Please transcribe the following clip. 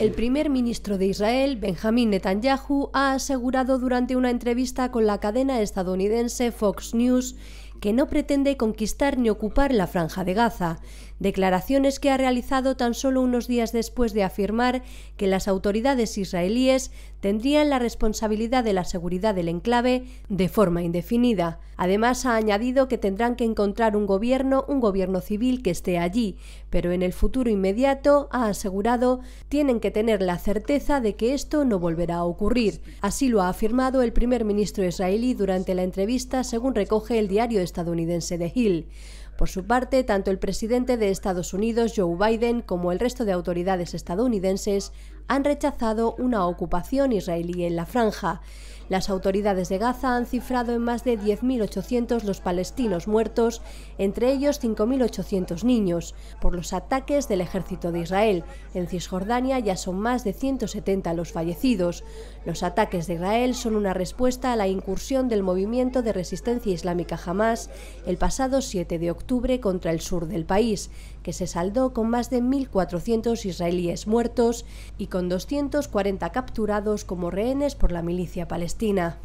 El primer ministro de Israel, Benjamín Netanyahu, ha asegurado durante una entrevista con la cadena estadounidense Fox News que no pretende conquistar ni ocupar la franja de Gaza, declaraciones que ha realizado tan solo unos días después de afirmar que las autoridades israelíes tendrían la responsabilidad de la seguridad del enclave de forma indefinida. Además, ha añadido que tendrán que encontrar un gobierno, un gobierno civil que esté allí, pero en el futuro inmediato, ha asegurado, tienen que tener la certeza de que esto no volverá a ocurrir. Así lo ha afirmado el primer ministro israelí durante la entrevista, según recoge el diario estadounidense de Hill. Por su parte, tanto el presidente de Estados Unidos, Joe Biden, como el resto de autoridades estadounidenses han rechazado una ocupación israelí en la franja. Las autoridades de Gaza han cifrado en más de 10.800 los palestinos muertos, entre ellos 5.800 niños, por los ataques del ejército de Israel. En Cisjordania ya son más de 170 los fallecidos. Los ataques de Israel son una respuesta a la incursión del movimiento de resistencia islámica Hamas el pasado 7 de octubre contra el sur del país, que se saldó con más de 1.400 israelíes muertos y con 240 capturados como rehenes por la milicia palestina. Christina.